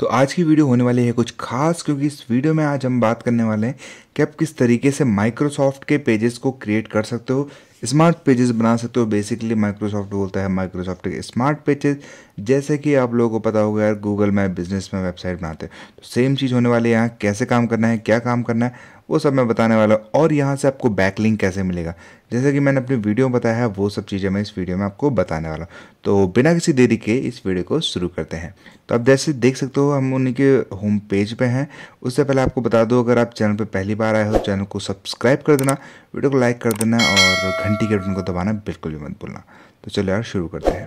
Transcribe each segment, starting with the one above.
तो आज की वीडियो होने वाली है कुछ खास क्योंकि इस वीडियो में आज हम बात करने वाले हैं कि आप किस तरीके से माइक्रोसॉफ्ट के पेजेस को क्रिएट कर सकते हो स्मार्ट पेजेस बना सकते हो बेसिकली माइक्रोसॉफ्ट बोलता है माइक्रोसॉफ्ट के स्मार्ट पेजेस जैसे कि आप लोगों को पता होगा यार गूगल मैप बिजनेस में वेबसाइट बनाते हैं तो सेम चीज़ होने वाली है यहाँ कैसे काम करना है क्या काम करना है वो सब मैं बताने वाला हूँ और यहाँ से आपको बैकलिंक कैसे मिलेगा जैसे कि मैंने अपनी वीडियो में बताया है वो सब चीज़ें मैं इस वीडियो में आपको बताने वाला हूँ तो बिना किसी देरी के इस वीडियो को शुरू करते हैं तो आप जैसे देख सकते हो हम उन्हीं के होम पेज पे हैं उससे पहले आपको बता दो अगर आप चैनल पर पहली बार आए हो चैनल को सब्सक्राइब कर देना वीडियो को लाइक कर देना और घंटी के बटन को दबाना बिल्कुल भी मत भूलना तो चलो यार शुरू करते हैं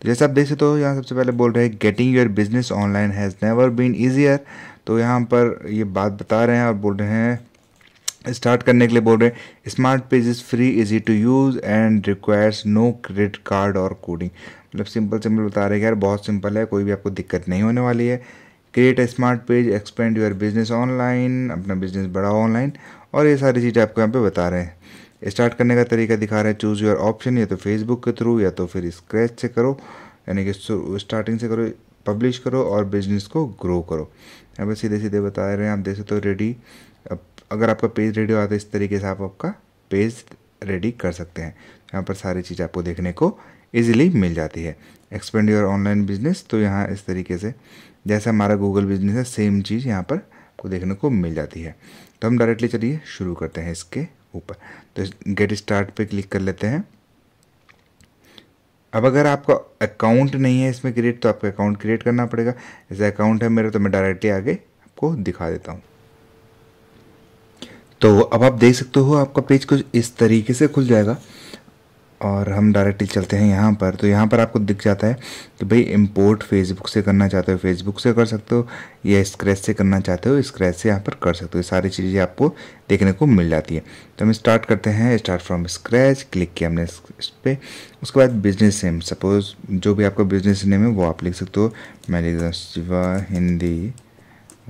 तो जैसे आप देख सकते हो यहाँ सबसे पहले बोल रहे हैं getting your business online has never been easier तो यहाँ पर ये बात बता रहे हैं और बोल रहे हैं स्टार्ट करने के लिए बोल रहे हैं smart page is free easy to use and requires no credit card और कोडिंग मतलब सिंपल सिंपल बता रहे हैं यार बहुत सिंपल है कोई भी आपको दिक्कत नहीं होने वाली है create a smart page expand your business online अपना बिजनेस बढ़ाओ ऑनलाइन और ये सारी चीज़ें आपको यहाँ पे बता रहे हैं स्टार्ट करने का तरीका दिखा रहे हैं चूज़ योर ऑप्शन या तो फेसबुक के थ्रू या तो फिर स्क्रैच से करो यानी कि स्टार्टिंग से करो पब्लिश करो और बिजनेस को ग्रो करो यहाँ पर सीधे सीधे बता रहे हैं आप देख सकते हो रेडी अगर आपका पेज रेडी हुआ तो इस तरीके से आप आपका पेज रेडी कर सकते हैं यहाँ पर सारी चीज़ आपको देखने को ईजिली मिल जाती है एक्सपेंड योर ऑनलाइन बिजनेस तो यहाँ इस तरीके से जैसा हमारा गूगल बिजनेस है सेम चीज़ यहाँ पर आपको देखने को मिल जाती है तो हम डायरेक्टली चलिए शुरू करते हैं इसके ऊपर तो गेट स्टार्ट पे क्लिक कर लेते हैं अब अगर आपका अकाउंट नहीं है इसमें क्रिएट तो आपका अकाउंट क्रिएट करना पड़ेगा जैसे अकाउंट है मेरा तो मैं डायरेक्टली आगे आपको दिखा देता हूँ तो अब आप देख सकते हो आपका पेज कुछ इस तरीके से खुल जाएगा और हम डायरेक्टली चलते हैं यहाँ पर तो यहाँ पर आपको दिख जाता है कि भाई इंपोर्ट फेसबुक से करना चाहते हो फेसबुक से कर सकते हो या स्क्रैच से करना चाहते हो स्क्रैच से यहाँ पर कर सकते हो सारी चीज़ें आपको देखने को मिल जाती है तो हम स्टार्ट करते हैं स्टार्ट फ्रॉम स्क्रैच क्लिक किया हमने इस पर उसके बाद बिजनेस नेम सपोज जो भी आपका बिजनेस नेम है वो आप लिख सकते हो मैं लिख शिवा हिंदी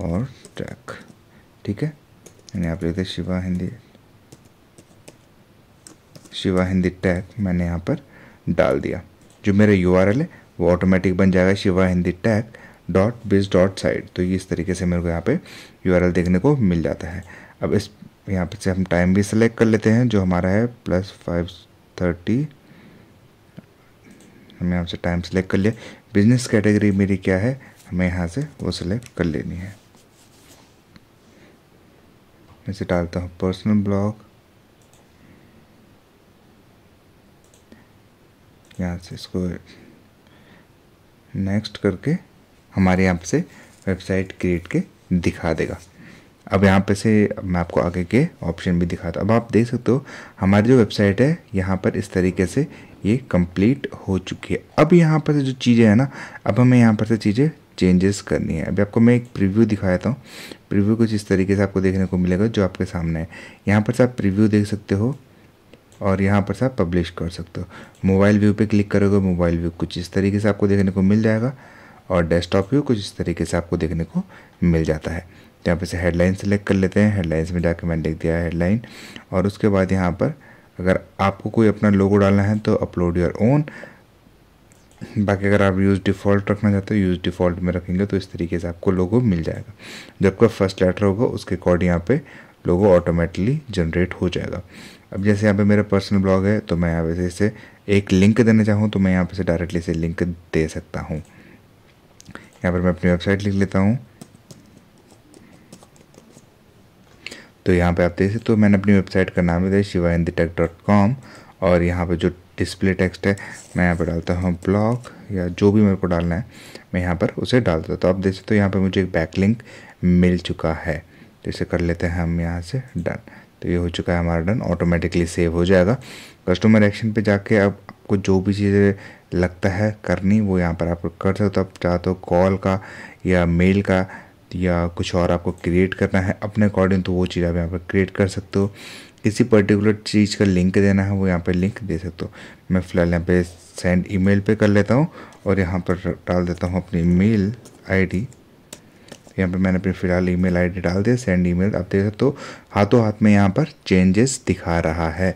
और ट्रैक ठीक है यानी आप लिखते शिवा हिंदी शिवा हिंदी टैग मैंने यहाँ पर डाल दिया जो मेरा यू है वो ऑटोमेटिक बन जाएगा Shiva Hindi tag dot biz dot site तो ये इस तरीके से मेरे को यहाँ पे यू देखने को मिल जाता है अब इस यहाँ पे से हम टाइम भी सिलेक्ट कर लेते हैं जो हमारा है प्लस फाइव थर्टी हमें यहाँ से टाइम सेलेक्ट कर लिया बिजनेस कैटेगरी मेरी क्या है हमें यहाँ से वो सिलेक्ट कर लेनी है इसे डालता हूँ पर्सनल ब्लॉग यहाँ से इसको नेक्स्ट करके हमारे यहाँ से वेबसाइट क्रिएट के दिखा देगा अब यहाँ पे से मैं आपको आगे के ऑप्शन भी दिखाता अब आप देख सकते हो हमारी जो वेबसाइट है यहाँ पर इस तरीके से ये कंप्लीट हो चुकी है अब यहाँ पर से जो चीज़ें हैं ना अब हमें यहाँ पर से चीज़ें चेंजेस करनी है अभी आपको मैं एक प्रीव्यू दिखाया हूँ प्रीव्यू कुछ इस तरीके से आपको देखने को मिलेगा जो आपके सामने है यहाँ पर से आप प्रीव्यू देख सकते हो और यहाँ पर से आप पब्लिश कर सकते हो मोबाइल व्यू पे क्लिक करोगे मोबाइल व्यू कुछ इस तरीके से आपको देखने को मिल जाएगा और डेस्कटॉप व्यू कुछ इस तरीके से आपको देखने को मिल जाता है तो यहाँ पर से हेडलाइन सेलेक्ट कर लेते हैं हेडलाइंस में जाकर मैंने लिख दिया है हेडलाइन और उसके बाद यहाँ पर अगर आपको कोई अपना लोगो डालना है तो अपलोड योर ओन बाकी अगर आप यूज़ डिफ़ॉल्ट रखना चाहते हो यूज़ डिफ़ॉल्ट में रखेंगे तो इस तरीके से आपको लोगो मिल जाएगा जब आपका फर्स्ट लेटर होगा उसके अकॉर्ड यहाँ पे लोगो ऑटोमेटिकली जनरेट हो जाएगा अब जैसे यहाँ पे मेरा पर्सनल ब्लॉग है तो मैं यहाँ पे से इसे एक लिंक देना चाहूँ तो मैं यहाँ पे से डायरेक्टली इसे लिंक दे सकता हूँ यहाँ पर मैं अपनी वेबसाइट लिख लेता हूँ तो यहाँ पे आप देख सकते तो मैंने अपनी वेबसाइट का नाम दिया Shiva Hindi tech dot com और यहाँ पर जो डिस्प्ले टेक्स्ट है मैं यहाँ पर डालता हूँ ब्लॉग या जो भी मेरे को डालना है मैं यहाँ पर उसे डाल देता हूँ तो आप देख सकते हो यहाँ पर मुझे एक बैक लिंक मिल चुका है तो इसे कर लेते हैं हम यहाँ से डन तो ये हो चुका है हमारा डन ऑटोमेटिकली सेव हो जाएगा कस्टमर एक्शन पे जाके अब आपको जो भी चीज़ें लगता है करनी वो यहाँ पर आप कर सकते हो तो आप चाहे तो कॉल का या मेल का या कुछ और आपको क्रिएट करना है अपने अकॉर्डिंग तो वो चीज़ आप यहाँ पर क्रिएट कर सकते हो किसी पर्टिकुलर चीज़ का लिंक देना है वो यहाँ पर लिंक दे सकते हो मैं फ़िलहाल यहाँ पे सेंड ईमेल पे कर लेता हूँ और यहाँ पर डाल देता हूँ अपनी मेल आईडी यहाँ पे मैंने अपनी फिलहाल ई मेल डाल दिया सेंड ई आप देख सकते हो हाथों हाथ में यहाँ पर चेंजेस दिखा रहा है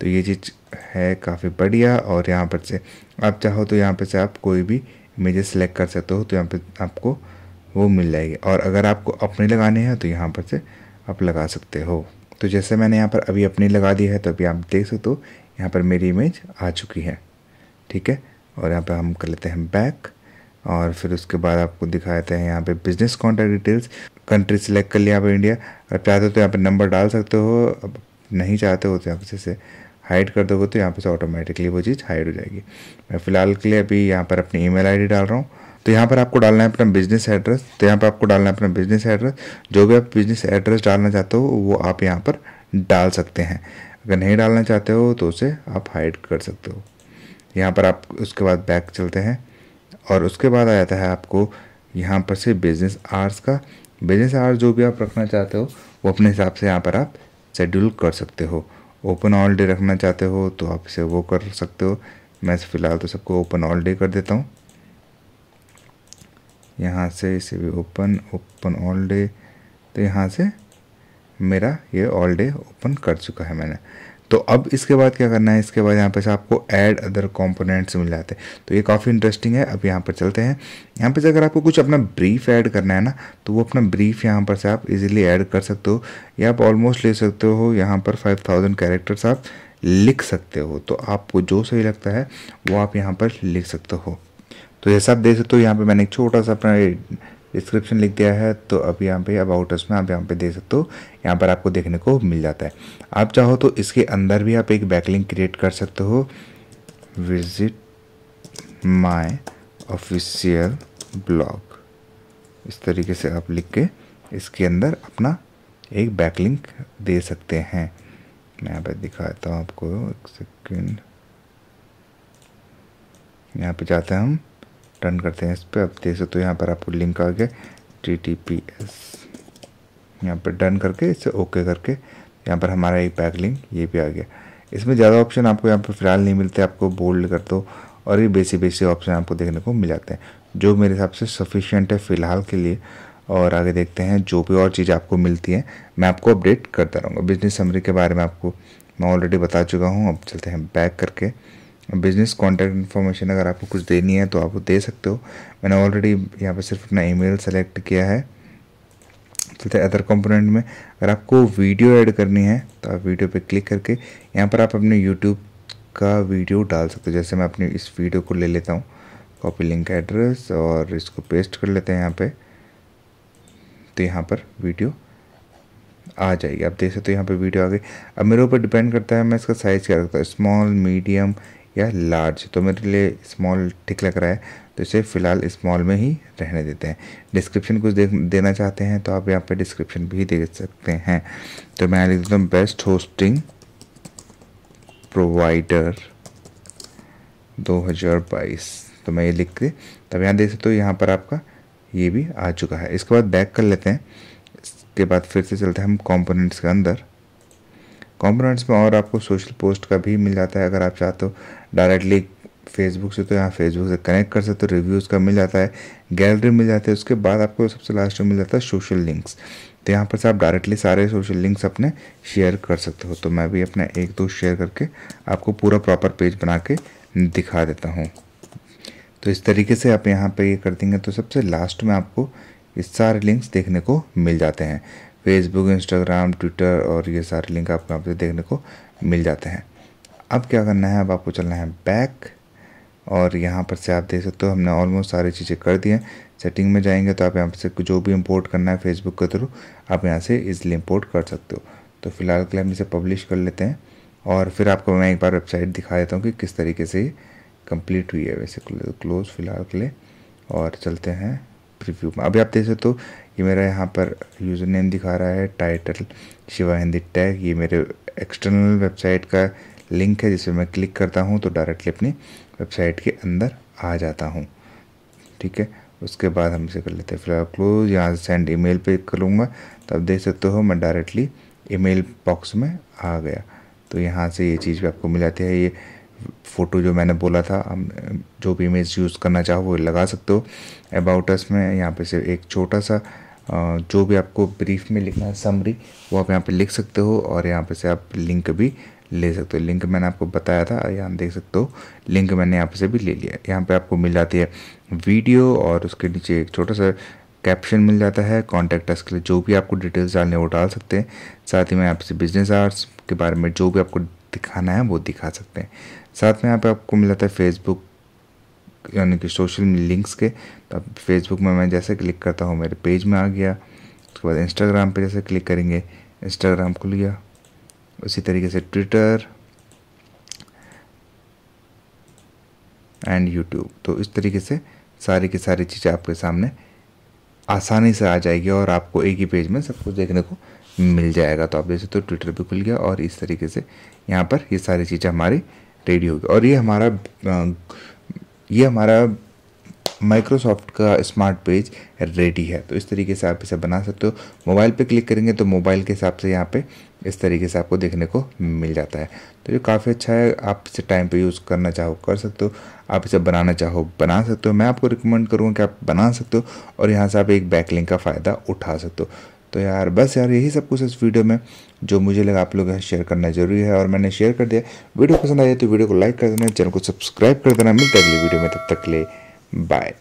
तो ये चीज़ है काफ़ी बढ़िया और यहाँ पर से आप चाहो तो यहाँ पर से आप कोई भी इमेजेस सेलेक्ट कर सकते हो तो यहाँ पर आपको वो मिल जाएगी और अगर आपको अपने लगाने हैं तो यहाँ पर से आप लगा सकते हो तो जैसे मैंने यहाँ पर अभी अपनी लगा दी है तो अभी आप देख सकते हो यहाँ पर मेरी इमेज आ चुकी है ठीक है और यहाँ पर हम कर लेते हैं बैक और फिर उसके बाद आपको दिखाते हैं यहाँ पे business contact details country select कर लिया यहाँ पे इंडिया अगर चाहते हो तो यहाँ पे नंबर डाल सकते हो अब नहीं चाहते हो तो यहाँ से हाइड कर दोगे तो यहाँ पे से ऑटोमेटिकली वो चीज़ हाइड हो जाएगी मैं फ़िलहाल के लिए अभी यहाँ पर अपनी ईमेल आईडी डाल रहा हूँ तो यहाँ पर आपको डालना है अपना बिजनेस एड्रेस तो यहाँ पर आपको डालना है अपना बिजनेस एड्रेस जो भी आप बिजनेस एड्रेस डालना चाहते हो वो आप यहाँ पर डाल सकते हैं अगर नहीं डालना चाहते हो तो उसे आप हाइड कर सकते हो यहाँ पर आप उसके बाद बैक चलते हैं और उसके बाद आ जाता है आपको यहाँ पर से बिजनेस आवर्स का बिजनेस आवर्स जो भी आप रखना चाहते हो वो अपने हिसाब से यहाँ पर आप शेड्यूल कर सकते हो ओपन ऑल डे रखना चाहते हो तो आप इसे वो कर सकते हो मैं फ़िलहाल तो सबको ओपन ऑल डे कर देता हूँ यहाँ से इसे भी ओपन ओपन ऑल डे तो यहाँ से मेरा ये ऑल डे ओपन कर चुका है मैंने तो अब इसके बाद क्या करना है इसके बाद यहाँ पर आपको ऐड अदर कॉम्पोनेंट्स मिल जाते हैं तो ये काफ़ी इंटरेस्टिंग है अब यहाँ पर चलते हैं यहाँ पर से अगर आपको कुछ अपना ब्रीफ ऐड करना है ना तो वो अपना ब्रीफ यहाँ पर से आप इजीली ऐड कर सकते हो या आप ऑलमोस्ट ले सकते हो यहाँ पर फाइव थाउजेंड कैरेक्टर्स आप लिख सकते हो तो आपको जो सही लगता है वो आप यहाँ पर लिख सकते हो तो जैसा आप देख सकते हो यहाँ पर मैंने एक छोटा सा अपना डिस्क्रिप्शन लिख दिया है तो अब यहाँ पे अबाउट अस में आप यहाँ पे देख सकते हो यहाँ पर आपको देखने को मिल जाता है आप चाहो तो इसके अंदर भी आप एक बैकलिंग क्रिएट कर सकते हो विजिट माय ऑफिशियल ब्लॉग इस तरीके से आप लिख के इसके अंदर अपना एक बैकलिंक दे सकते हैं मैं यहाँ पर दिखाता हूँ आपको एक सेकेंड यहाँ पे जाते हैं हम रन करते हैं इस पर आप देख सकते हो यहाँ पर आपको लिंक आ गया टी टी पी एस यहाँ पर डन करके इसे ओके करके यहाँ पर हमारा एक पैक लिंक ये भी आ गया इसमें ज़्यादा ऑप्शन आपको यहाँ पर फिलहाल नहीं मिलते आपको बोल्ड कर दो और ये बेसिक बेसिक ऑप्शन आपको देखने को मिल जाते हैं जो मेरे हिसाब से सफिशियंट है फ़िलहाल के लिए और आगे देखते हैं जो भी और चीज़ आपको मिलती है मैं आपको अपडेट करता रहूँगा बिजनेस समरी के बारे में आपको मैं ऑलरेडी बता चुका हूँ अब चलते हैं बैक करके बिज़नेस कॉन्टैक्ट इन्फॉर्मेशन अगर आपको कुछ देनी है तो आप वो दे सकते हो मैंने ऑलरेडी यहाँ पर सिर्फ अपना ईमेल सेलेक्ट किया है चलते हैं अदर कंपोनेंट में अगर आपको वीडियो ऐड करनी है तो आप वीडियो पे क्लिक करके यहाँ पर आप अपने यूट्यूब का वीडियो डाल सकते हो जैसे मैं अपनी इस वीडियो को ले लेता हूँ कॉपी लिंक एड्रेस और इसको पेस्ट कर लेते हैं यहाँ पर तो यहाँ पर वीडियो आ जाएगी आप देख सकते हो यहाँ पे वीडियो आ गई अब मेरे ऊपर डिपेंड करता है मैं इसका साइज़ क्या रखता हूँ स्मॉल मीडियम या लार्ज तो मेरे लिए स्मॉल ठीक लग रहा है तो इसे फ़िलहाल स्मॉल में ही रहने देते हैं डिस्क्रिप्शन कुछ दे, देना चाहते हैं तो आप यहाँ पे डिस्क्रिप्शन भी दे सकते हैं तो मैं लिख देता हूँ बेस्ट होस्टिंग प्रोवाइडर 2022 तो मैं ये लिख के तब यहाँ देख सकते हो तो यहाँ पर आपका ये भी आ चुका है इसके बाद बैक कर लेते हैं इसके बाद फिर से चलते हैं हम कॉम्पोनेंट्स के अंदर कॉम्पोनेंट्स में और आपको सोशल पोस्ट का भी मिल जाता है अगर आप चाहते हो डायरेक्टली फेसबुक से तो यहाँ फेसबुक से कनेक्ट कर सकते हो रिव्यूज़ का मिल जाता है गैलरी मिल जाती है उसके बाद आपको सबसे लास्ट में मिल जाता है सोशल लिंक्स तो यहाँ पर से आप डायरेक्टली सारे सोशल लिंक्स अपने शेयर कर सकते हो तो मैं भी अपना एक दो शेयर करके आपको पूरा प्रॉपर पेज बना के दिखा देता हूँ तो इस तरीके से आप यहाँ पर ये कर देंगे तो सबसे लास्ट में आपको ये सारे लिंक्स देखने को मिल जाते हैं फेसबुक इंस्टाग्राम ट्विटर और ये सारे लिंक आपको यहाँ पर देखने को मिल जाते हैं अब क्या करना है अब आपको चलना है बैक और यहाँ पर से आप देख सकते हो हमने ऑलमोस्ट सारी चीज़ें कर दी हैं सेटिंग में जाएंगे तो आप यहाँ से जो भी इंपोर्ट करना है फेसबुक के थ्रू आप यहाँ से इजिली इंपोर्ट कर सकते हो तो फिलहाल के लिए हम इसे पब्लिश कर लेते हैं और फिर आपको मैं एक बार वेबसाइट दिखा देता हूँ कि किस तरीके से कंप्लीट हुई है वैसे क्लोज़ तो फ़िलहाल के लिए और चलते हैं प्रिव्यू में अभी आप देख सकते हो ये मेरा यहाँ पर यूज़र नेम दिखा रहा है टाइटल शिवा हिंदी टैग ये मेरे एक्सटर्नल वेबसाइट का लिंक है जिसमें मैं क्लिक करता हूँ तो डायरेक्टली अपनी वेबसाइट के अंदर आ जाता हूँ ठीक है उसके बाद हम इसे कर लेते हैं फिलहाल क्लोज यहाँ से सेंड ईमेल पे करूँगा तो आप देख सकते हो मैं डायरेक्टली ईमेल बॉक्स में आ गया तो यहाँ से ये चीज़ भी आपको मिल जाती है ये फ़ोटो जो मैंने बोला था हम जो भी इमेज यूज़ करना चाहो वो लगा सकते हो अबाउट अस में यहाँ पे से एक छोटा सा जो भी आपको ब्रीफ में लिखना है समरी वो आप यहाँ पे लिख सकते हो और यहाँ पे से आप लिंक भी ले सकते हो लिंक मैंने आपको बताया था यहाँ देख सकते हो लिंक मैंने यहाँ से भी ले लिया यहाँ पे आपको मिल जाती है वीडियो और उसके नीचे एक छोटा सा कैप्शन मिल जाता है कॉन्टैक्ट अस के लिए जो भी आपको डिटेल्स डालने वो डाल सकते हैं साथ ही में आपसे बिजनेस आर्ट्स के बारे में जो भी आपको दिखाना है वो दिखा सकते हैं साथ में यहाँ पर आपको मिल जाता है फेसबुक यानी कि सोशल लिंक्स के तो आप फेसबुक में मैं जैसे क्लिक करता हूँ मेरे पेज में आ गया उसके बाद इंस्टाग्राम पे जैसे क्लिक करेंगे इंस्टाग्राम खुल गया उसी तरीके से ट्विटर एंड यूट्यूब तो इस तरीके से सारी की सारी चीज़ें आपके सामने आसानी से आ जाएगी और आपको एक ही पेज में सब कुछ देखने को मिल जाएगा तो आप जैसे तो ट्विटर भी खुल गया और इस तरीके से यहाँ पर ये सारी चीज़ें हमारी रेडी होगी और ये हमारा ये हमारा माइक्रोसॉफ्ट का स्मार्ट पेज रेडी है तो इस तरीके से आप इसे बना सकते हो मोबाइल पे क्लिक करेंगे तो मोबाइल के हिसाब से यहाँ पे इस तरीके से आपको देखने को मिल जाता है तो ये काफ़ी अच्छा है आप इसे टाइम पे यूज़ करना चाहो कर सकते हो आप इसे बनाना चाहो बना सकते हो मैं आपको रिकमेंड करूँगा कि आप बना सकते हो और यहाँ से आप एक बैकलिंग का फ़ायदा उठा सकते हो तो यार बस यार यही सब कुछ इस वीडियो में जो मुझे लगा आप लोग शेयर करना जरूरी है और मैंने शेयर कर दिया वीडियो पसंद आया तो वीडियो को लाइक कर देना चैनल को सब्सक्राइब कर देना मिलता है अगली वीडियो में तब तक ले Bye.